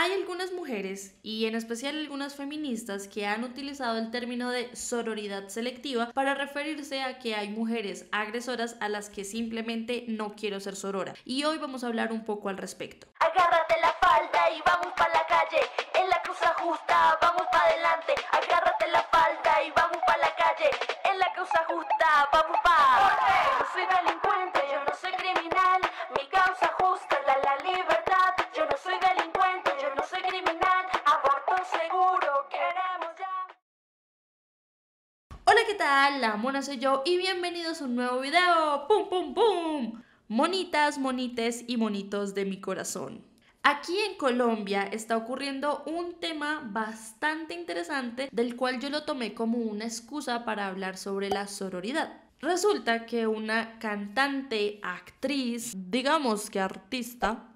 Hay algunas mujeres, y en especial algunas feministas, que han utilizado el término de sororidad selectiva para referirse a que hay mujeres agresoras a las que simplemente no quiero ser sorora. Y hoy vamos a hablar un poco al respecto. Agárrate la falda y vamos para la calle, en la causa justa, vamos para adelante. Agárrate la falda y vamos para la calle, en la causa justa, vamos para... ¡Hola! La mona soy yo y bienvenidos a un nuevo video. ¡Pum, pum, pum! Monitas, monites y monitos de mi corazón. Aquí en Colombia está ocurriendo un tema bastante interesante del cual yo lo tomé como una excusa para hablar sobre la sororidad. Resulta que una cantante, actriz, digamos que artista,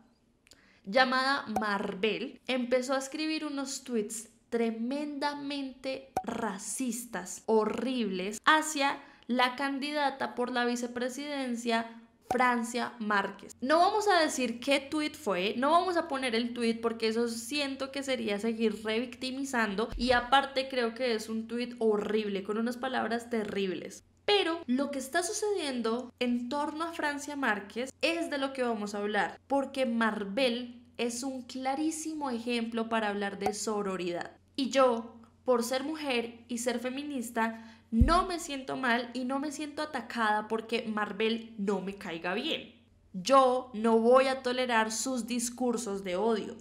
llamada Marvel empezó a escribir unos tweets tremendamente racistas, horribles, hacia la candidata por la vicepresidencia. Francia Márquez. No vamos a decir qué tuit fue, no vamos a poner el tweet porque eso siento que sería seguir revictimizando y aparte creo que es un tweet horrible con unas palabras terribles. Pero lo que está sucediendo en torno a Francia Márquez es de lo que vamos a hablar, porque Marvel es un clarísimo ejemplo para hablar de sororidad. Y yo, por ser mujer y ser feminista, no me siento mal y no me siento atacada porque Marvel no me caiga bien. Yo no voy a tolerar sus discursos de odio.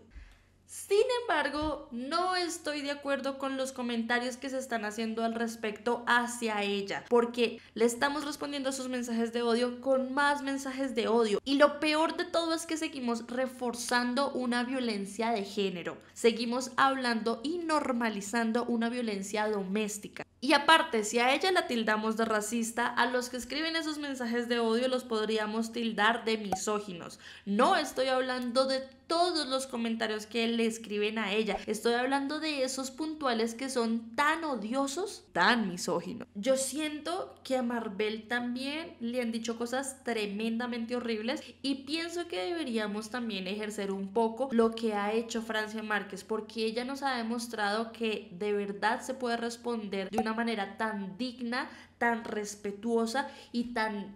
Sin embargo, no estoy de acuerdo con los comentarios que se están haciendo al respecto hacia ella, porque le estamos respondiendo a sus mensajes de odio con más mensajes de odio. Y lo peor de todo es que seguimos reforzando una violencia de género, seguimos hablando y normalizando una violencia doméstica. Y aparte, si a ella la tildamos de racista, a los que escriben esos mensajes de odio los podríamos tildar de misóginos. No estoy hablando de todos los comentarios que le escriben a ella. Estoy hablando de esos puntuales que son tan odiosos, tan misóginos. Yo siento que a Marvel también le han dicho cosas tremendamente horribles y pienso que deberíamos también ejercer un poco lo que ha hecho Francia Márquez, porque ella nos ha demostrado que de verdad se puede responder de una manera tan digna, tan respetuosa y tan,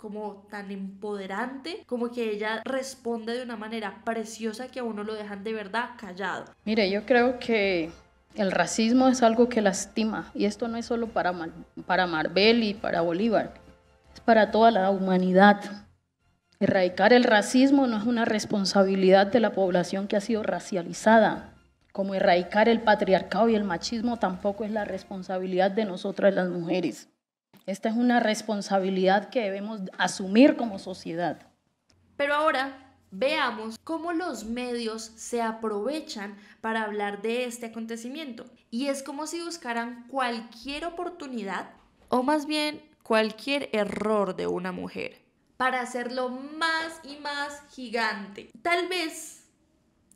como tan empoderante, como que ella responde de una manera preciosa que a uno lo dejan de verdad callado. Mire, yo creo que el racismo es algo que lastima y esto no es solo para, para Marbel y para Bolívar, es para toda la humanidad. Erradicar el racismo no es una responsabilidad de la población que ha sido racializada, como erradicar el patriarcado y el machismo tampoco es la responsabilidad de nosotras las mujeres. Esta es una responsabilidad que debemos asumir como sociedad. Pero ahora veamos cómo los medios se aprovechan para hablar de este acontecimiento. Y es como si buscaran cualquier oportunidad, o más bien cualquier error de una mujer, para hacerlo más y más gigante. Tal vez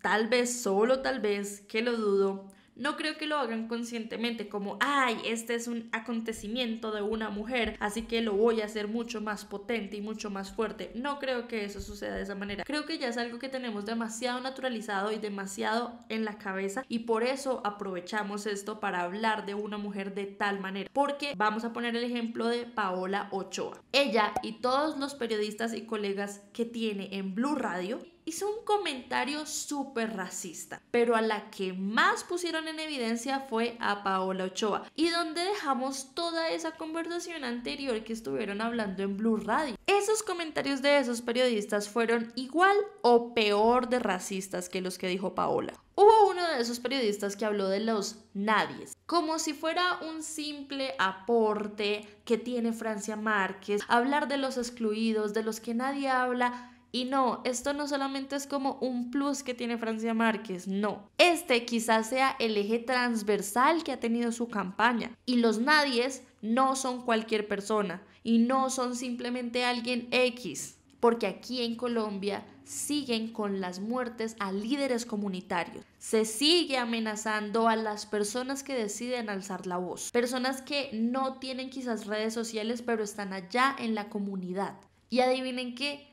tal vez, solo tal vez, que lo dudo, no creo que lo hagan conscientemente como, ay, este es un acontecimiento de una mujer, así que lo voy a hacer mucho más potente y mucho más fuerte. No creo que eso suceda de esa manera. Creo que ya es algo que tenemos demasiado naturalizado y demasiado en la cabeza y por eso aprovechamos esto para hablar de una mujer de tal manera. Porque vamos a poner el ejemplo de Paola Ochoa. Ella y todos los periodistas y colegas que tiene en Blue Radio hizo un comentario súper racista, pero a la que más pusieron en evidencia fue a Paola Ochoa, y donde dejamos toda esa conversación anterior que estuvieron hablando en Blue Radio. Esos comentarios de esos periodistas fueron igual o peor de racistas que los que dijo Paola. Hubo uno de esos periodistas que habló de los nadies, como si fuera un simple aporte que tiene Francia Márquez, hablar de los excluidos, de los que nadie habla y no, esto no solamente es como un plus que tiene Francia Márquez, no. Este quizás sea el eje transversal que ha tenido su campaña. Y los nadies no son cualquier persona y no son simplemente alguien X, porque aquí en Colombia siguen con las muertes a líderes comunitarios. Se sigue amenazando a las personas que deciden alzar la voz, personas que no tienen quizás redes sociales, pero están allá en la comunidad. Y adivinen qué,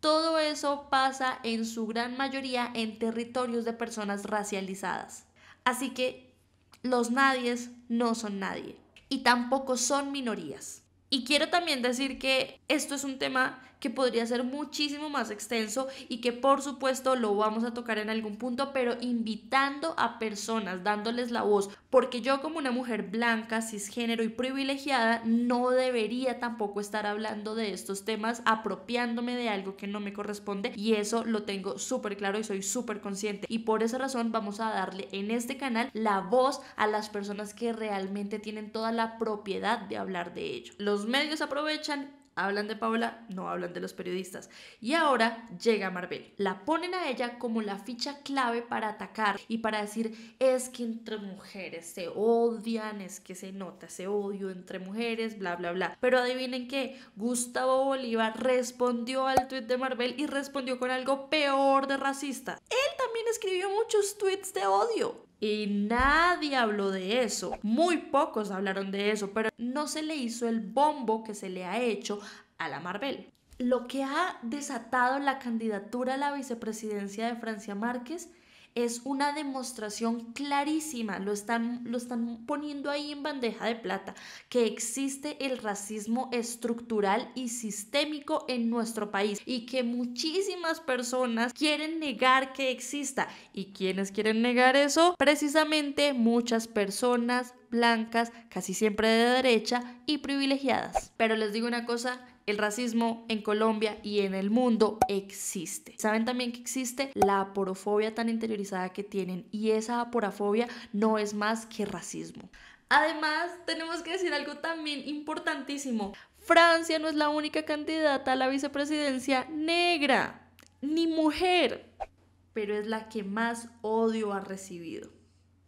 todo eso pasa en su gran mayoría en territorios de personas racializadas. Así que los nadies no son nadie y tampoco son minorías. Y quiero también decir que esto es un tema que podría ser muchísimo más extenso y que por supuesto lo vamos a tocar en algún punto, pero invitando a personas, dándoles la voz, porque yo como una mujer blanca, cisgénero y privilegiada no debería tampoco estar hablando de estos temas apropiándome de algo que no me corresponde y eso lo tengo súper claro y soy súper consciente y por esa razón vamos a darle en este canal la voz a las personas que realmente tienen toda la propiedad de hablar de ello. Los medios aprovechan Hablan de Paola, no hablan de los periodistas. Y ahora llega Marvel. La ponen a ella como la ficha clave para atacar y para decir es que entre mujeres se odian, es que se nota ese odio entre mujeres, bla, bla, bla. Pero adivinen qué, Gustavo Bolívar respondió al tweet de Marvel y respondió con algo peor de racista. Él también escribió muchos tweets de odio y nadie habló de eso. Muy pocos hablaron de eso, pero no se le hizo el bombo que se le ha hecho a la Marvel. Lo que ha desatado la candidatura a la vicepresidencia de Francia Márquez es una demostración clarísima, lo están, lo están poniendo ahí en bandeja de plata, que existe el racismo estructural y sistémico en nuestro país y que muchísimas personas quieren negar que exista. ¿Y quienes quieren negar eso? Precisamente muchas personas blancas, casi siempre de derecha y privilegiadas. Pero les digo una cosa, el racismo en Colombia y en el mundo existe. Saben también que existe la aporofobia tan interiorizada que tienen y esa aporofobia no es más que racismo. Además, tenemos que decir algo también importantísimo. Francia no es la única candidata a la vicepresidencia negra, ni mujer, pero es la que más odio ha recibido.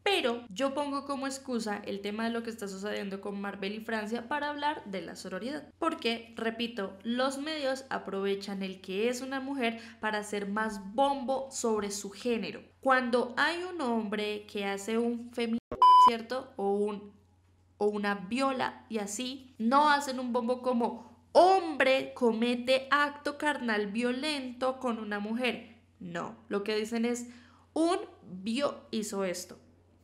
Pero yo pongo como excusa el tema de lo que está sucediendo con Marvel y Francia para hablar de la sororidad. Porque, repito, los medios aprovechan el que es una mujer para hacer más bombo sobre su género. Cuando hay un hombre que hace un feminismo, ¿cierto? O, un, o una viola y así, no hacen un bombo como hombre comete acto carnal violento con una mujer. No, lo que dicen es un bio hizo esto.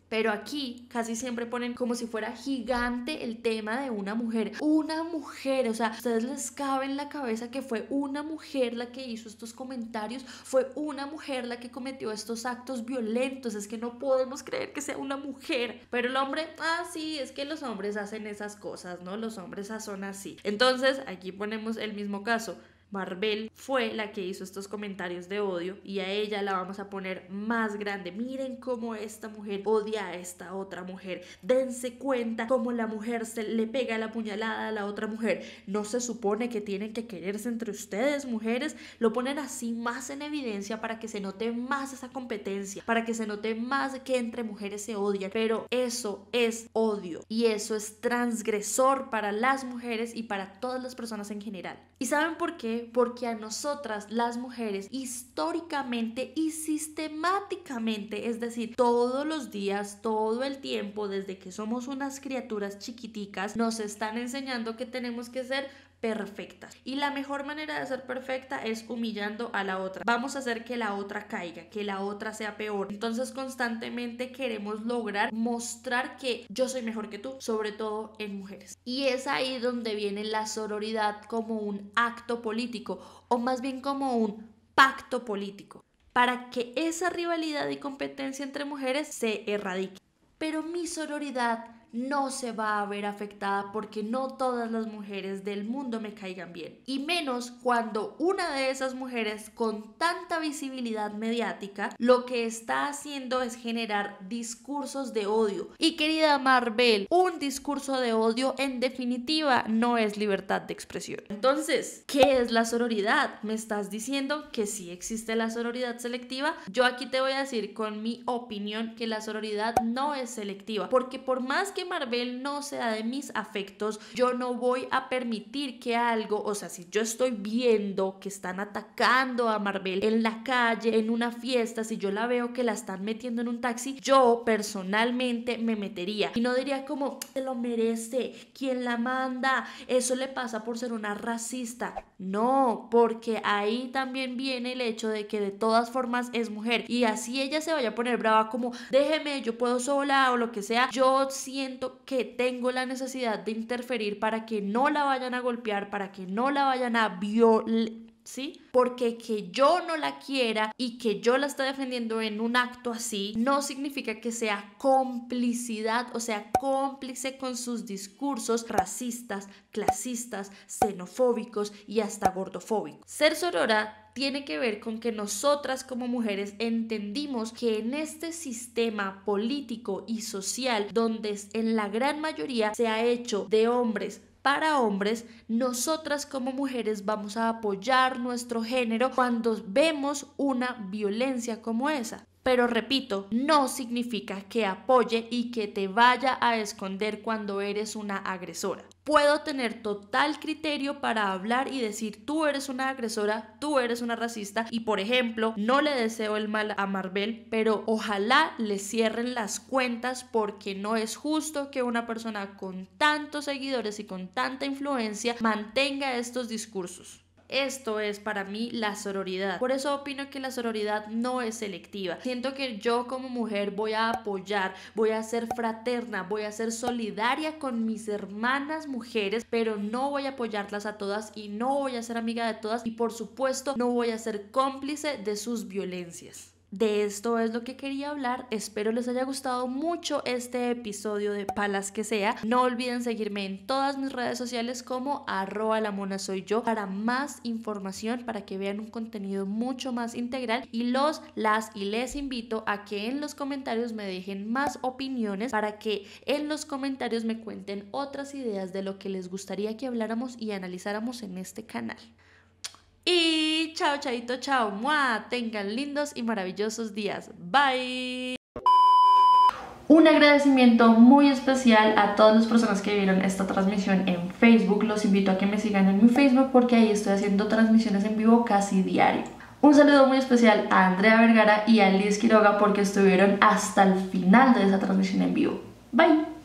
Pero aquí casi siempre ponen como si fuera gigante el tema de una mujer. Una mujer, o sea, ustedes les cabe en la cabeza que fue una mujer la que hizo estos comentarios, fue una mujer la que cometió estos actos violentos. Es que no podemos creer que sea una mujer. Pero el hombre, ah, sí, es que los hombres hacen esas cosas, ¿no? Los hombres son así. Entonces, aquí ponemos el mismo caso. Marvel fue la que hizo estos comentarios de odio y a ella la vamos a poner más grande. Miren cómo esta mujer odia a esta otra mujer. Dense cuenta cómo la mujer se le pega la puñalada a la otra mujer. No se supone que tienen que quererse entre ustedes, mujeres. Lo ponen así más en evidencia para que se note más esa competencia, para que se note más que entre mujeres se odian. Pero eso es odio y eso es transgresor para las mujeres y para todas las personas en general. ¿Y saben por qué? Porque a nosotras las mujeres históricamente y sistemáticamente, es decir, todos los días, todo el tiempo, desde que somos unas criaturas chiquiticas, nos están enseñando que tenemos que ser perfectas. Y la mejor manera de ser perfecta es humillando a la otra. Vamos a hacer que la otra caiga, que la otra sea peor. Entonces constantemente queremos lograr mostrar que yo soy mejor que tú, sobre todo en mujeres. Y es ahí donde viene la sororidad como un acto político o más bien como un pacto político para que esa rivalidad y competencia entre mujeres se erradique. Pero mi sororidad no se va a ver afectada porque no todas las mujeres del mundo me caigan bien. Y menos cuando una de esas mujeres con tanta visibilidad mediática lo que está haciendo es generar discursos de odio. Y querida Marvel, un discurso de odio en definitiva no es libertad de expresión. Entonces, ¿qué es la sororidad? Me estás diciendo que si existe la sororidad selectiva. Yo aquí te voy a decir con mi opinión que la sororidad no es selectiva porque por más que Marvel no sea de mis afectos, yo no voy a permitir que algo, o sea, si yo estoy viendo que están atacando a Marvel en la calle, en una fiesta, si yo la veo que la están metiendo en un taxi, yo personalmente me metería y no diría como, se lo merece, quien la manda, eso le pasa por ser una racista. No, porque ahí también viene el hecho de que de todas formas es mujer y así ella se vaya a poner brava como, déjeme, yo puedo sola o lo que sea, yo siento que tengo la necesidad de interferir para que no la vayan a golpear, para que no la vayan a violar ¿sí? Porque que yo no la quiera y que yo la esté defendiendo en un acto así, no significa que sea complicidad, o sea, cómplice con sus discursos racistas, clasistas, xenofóbicos y hasta gordofóbicos. Ser sorora tiene que ver con que nosotras como mujeres entendimos que en este sistema político y social donde en la gran mayoría se ha hecho de hombres para hombres, nosotras como mujeres vamos a apoyar nuestro género cuando vemos una violencia como esa. Pero repito, no significa que apoye y que te vaya a esconder cuando eres una agresora puedo tener total criterio para hablar y decir tú eres una agresora, tú eres una racista y por ejemplo no le deseo el mal a Marvel, pero ojalá le cierren las cuentas porque no es justo que una persona con tantos seguidores y con tanta influencia mantenga estos discursos. Esto es para mí la sororidad. Por eso opino que la sororidad no es selectiva. Siento que yo como mujer voy a apoyar, voy a ser fraterna, voy a ser solidaria con mis hermanas mujeres, pero no voy a apoyarlas a todas y no voy a ser amiga de todas y por supuesto no voy a ser cómplice de sus violencias de esto es lo que quería hablar. Espero les haya gustado mucho este episodio de Palas que sea. No olviden seguirme en todas mis redes sociales como arroba la mona soy yo para más información, para que vean un contenido mucho más integral. Y los, las y les invito a que en los comentarios me dejen más opiniones para que en los comentarios me cuenten otras ideas de lo que les gustaría que habláramos y analizáramos en este canal. Y chao, chaito, chao, mua. Tengan lindos y maravillosos días. Bye. Un agradecimiento muy especial a todas las personas que vieron esta transmisión en Facebook. Los invito a que me sigan en mi Facebook porque ahí estoy haciendo transmisiones en vivo casi diario. Un saludo muy especial a Andrea Vergara y a Liz Quiroga porque estuvieron hasta el final de esa transmisión en vivo. Bye.